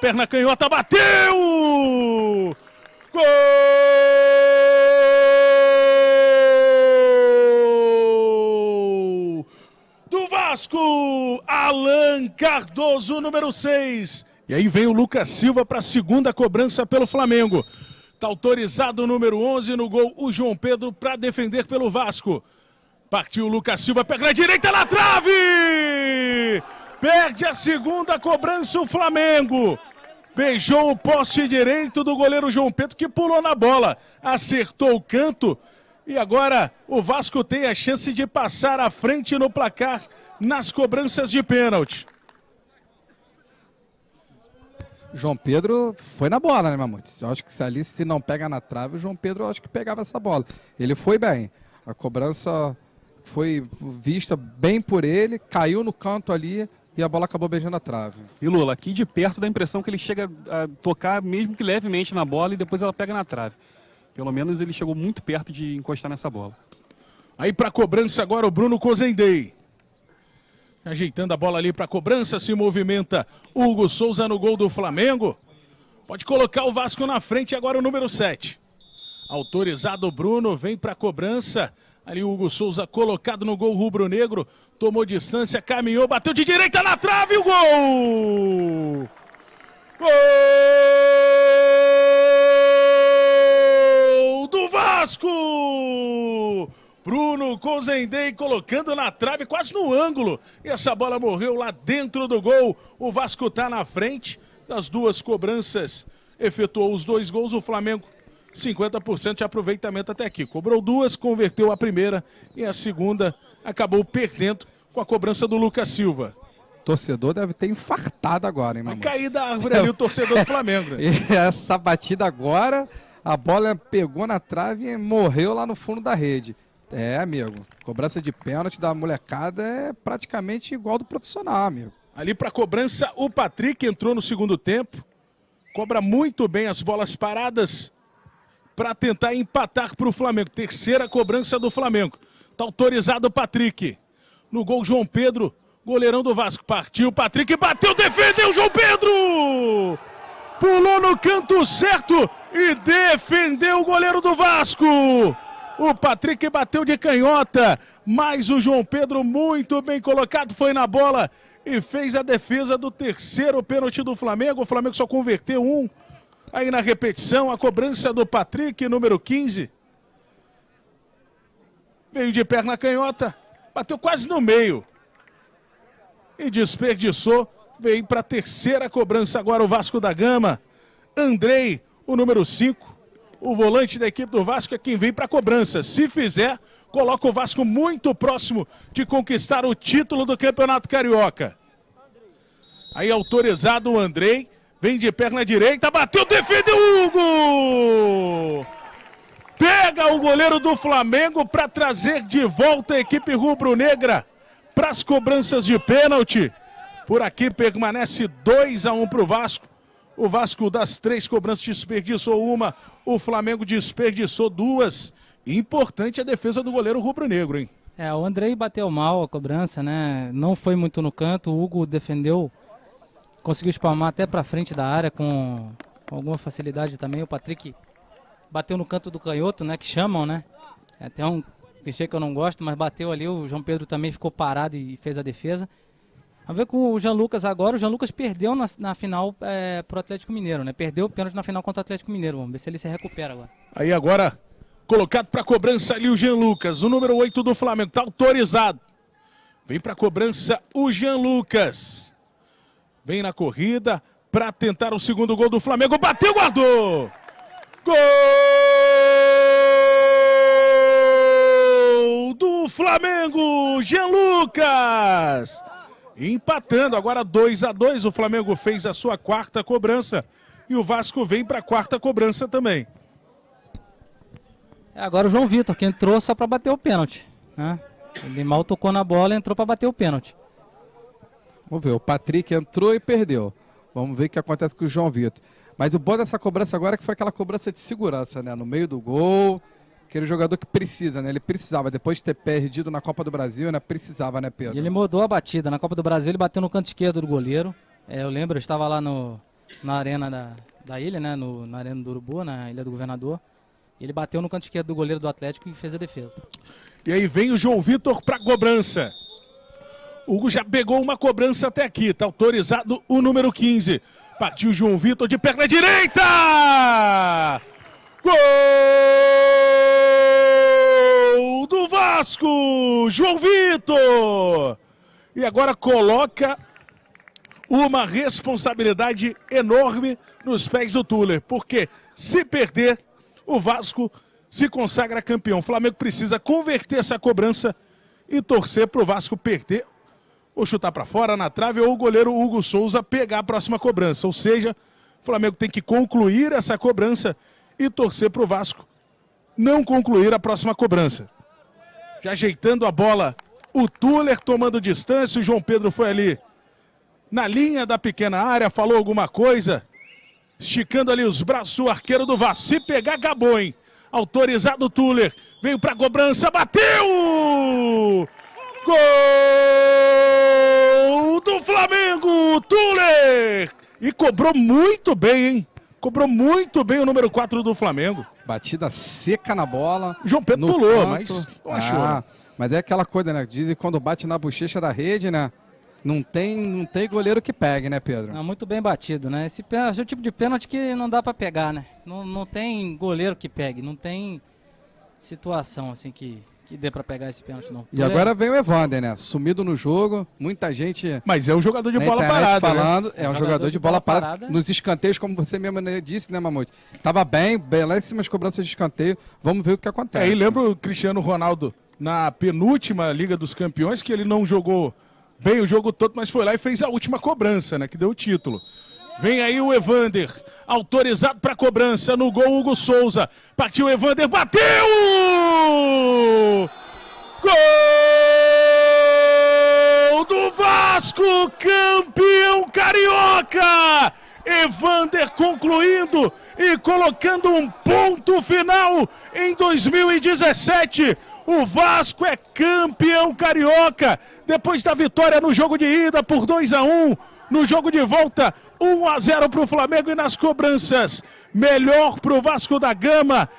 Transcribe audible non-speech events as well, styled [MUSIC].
Perna canhota, bateu! Gol! Do Vasco! Alan Cardoso, número 6. E aí vem o Lucas Silva para a segunda cobrança pelo Flamengo. Está autorizado o número 11 no gol, o João Pedro, para defender pelo Vasco. Partiu o Lucas Silva, perna direita na trave! Perde a segunda cobrança o Flamengo beijou o poste direito do goleiro João Pedro, que pulou na bola, acertou o canto. E agora o Vasco tem a chance de passar à frente no placar nas cobranças de pênalti. João Pedro foi na bola, né, Mamutes? Eu acho que se ali se não pega na trave, o João Pedro acho que pegava essa bola. Ele foi bem. A cobrança foi vista bem por ele, caiu no canto ali, e a bola acabou beijando a trave. E Lula, aqui de perto dá a impressão que ele chega a tocar mesmo que levemente na bola e depois ela pega na trave. Pelo menos ele chegou muito perto de encostar nessa bola. Aí para cobrança agora o Bruno Cozendei. Ajeitando a bola ali para cobrança, se movimenta Hugo Souza no gol do Flamengo. Pode colocar o Vasco na frente agora o número 7. Autorizado o Bruno, vem para cobrança. Ali o Hugo Souza colocado no gol rubro-negro, tomou distância, caminhou, bateu de direita na trave, o gol! Gol do Vasco! Bruno Cozendei colocando na trave, quase no ângulo. E essa bola morreu lá dentro do gol. O Vasco está na frente das duas cobranças. Efetuou os dois gols. O Flamengo 50% de aproveitamento até aqui. Cobrou duas, converteu a primeira e a segunda acabou perdendo com a cobrança do Lucas Silva. Torcedor deve ter infartado agora, hein, mano? Vai cair da árvore ali o torcedor do Flamengo. [LAUGHS] Essa batida agora, a bola pegou na trave e morreu lá no fundo da rede. É, amigo. Cobrança de pênalti da molecada é praticamente igual do profissional, amigo. Ali para cobrança, o Patrick entrou no segundo tempo. Cobra muito bem as bolas paradas para tentar empatar para o Flamengo. Terceira cobrança do Flamengo. Está autorizado o Patrick. No gol, João Pedro, goleirão do Vasco. Partiu, Patrick bateu, defendeu João Pedro! Pulou no canto certo e defendeu o goleiro do Vasco. O Patrick bateu de canhota, mas o João Pedro, muito bem colocado, foi na bola e fez a defesa do terceiro pênalti do Flamengo. O Flamengo só converteu um. Aí na repetição, a cobrança do Patrick, número 15. Veio de perna canhota, bateu quase no meio. E desperdiçou, veio para a terceira cobrança agora o Vasco da Gama. Andrei, o número 5. O volante da equipe do Vasco é quem vem para a cobrança. Se fizer, coloca o Vasco muito próximo de conquistar o título do Campeonato Carioca. Aí autorizado o Andrei Vem de perna direita, bateu, defendeu o Hugo, Pega o goleiro do Flamengo para trazer de volta a equipe rubro-negra para as cobranças de pênalti. Por aqui permanece 2 a 1 um para o Vasco. O Vasco das três cobranças desperdiçou uma, o Flamengo desperdiçou duas. Importante a defesa do goleiro rubro-negro, hein? É, o Andrei bateu mal a cobrança, né? Não foi muito no canto, o Hugo defendeu conseguiu espalmar até para frente da área com, com, alguma facilidade também. O Patrick bateu no canto do canhoto, né? Que chamam, né? É até um clichê que eu não gosto, mas bateu ali. O João Pedro também ficou parado e fez a defesa. A ver com o Jean Lucas agora. O Jean Lucas perdeu na, na final é, pro Atlético Mineiro, né? Perdeu o pênalti na final contra o Atlético Mineiro. Vamos ver se ele se recupera agora. Aí agora, colocado pra cobrança ali o Jean Lucas. O número 8 do Flamengo tá autorizado. Vem pra cobrança o Jean Lucas. Vem na corrida para tentar o segundo gol do Flamengo. Bateu, guardou! Gol do Flamengo, Jean Lucas! Empatando, agora 2 a 2 o Flamengo fez a sua quarta cobrança e o Vasco vem para a quarta cobrança também. É, agora o João Vitor, que entrou só para bater o pênalti. Né? Ele mal tocou na bola, e entrou para bater o pênalti. Vamos ver, o Patrick entrou e perdeu. Vamos ver o que acontece com o João Vitor. Mas o bom dessa cobrança agora é que foi aquela cobrança de segurança, né? No meio do gol. Aquele jogador que precisa, né? Ele precisava, depois de ter perdido na Copa do Brasil, né? Precisava, né, Pedro? E ele mudou a batida. Na Copa do Brasil, ele bateu no canto esquerdo do goleiro. É, eu lembro, eu estava lá no, na arena da, da ilha, né? No, na arena do Urubu, na ilha do governador. Ele bateu no canto esquerdo do goleiro do Atlético e fez a defesa. E aí vem o João Vitor para cobrança. Hugo já pegou uma cobrança até aqui. Está autorizado o número 15. Partiu João Vitor de perna direita! Gol do Vasco! João Vitor! E agora coloca uma responsabilidade enorme nos pés do Tuller, porque se perder, o Vasco se consagra campeão. O Flamengo precisa converter essa cobrança e torcer para o Vasco perder ou chutar para fora na trave ou o goleiro Hugo Souza pegar a próxima cobrança. Ou seja, o Flamengo tem que concluir essa cobrança e torcer para o Vasco não concluir a próxima cobrança. Já ajeitando a bola, o Tuller tomando distância, o João Pedro foi ali na linha da pequena área, falou alguma coisa, esticando ali os braços, o arqueiro do Vasco. Se pegar, acabou, hein? Autorizado o Tuller, veio para cobrança, bateu! Gol! Flamengo, Tuller! E cobrou muito bem, hein? Cobrou muito bem o número 4 do Flamengo. Batida seca na bola. João Pedro pulou, canto. mas não achou. Ah, Mas é aquela coisa, né? Dizem quando bate na bochecha da rede, né? Não tem, não tem goleiro que pegue, né, Pedro? É muito bem batido, né? Esse, pênalti, é o tipo de pênalti que não dá para pegar, né? Não, não tem goleiro que pegue, não tem situação assim que que dê para pegar esse pênalti, não. E é. agora vem o Evander, né? Sumido no jogo, muita gente. Mas é um jogador de bola parada. Né? falando, né? é, é um jogador, jogador de bola, bola parada. parada. Nos escanteios, como você mesmo né, disse, né, Mamute? Tava bem, belíssimas cobranças de escanteio. Vamos ver o que acontece. Aí é, lembra o Cristiano Ronaldo na penúltima Liga dos Campeões, que ele não jogou bem o jogo todo, mas foi lá e fez a última cobrança, né? Que deu o título. Vem aí o Evander, autorizado para cobrança no gol Hugo Souza. Partiu Evander, bateu! Gol do Vasco, campeão carioca! Evander concluindo e colocando um ponto final em 2017. O Vasco é campeão carioca depois da vitória no jogo de ida por 2 a 1, no jogo de volta 1 a 0 para o Flamengo e nas cobranças melhor para o Vasco da Gama.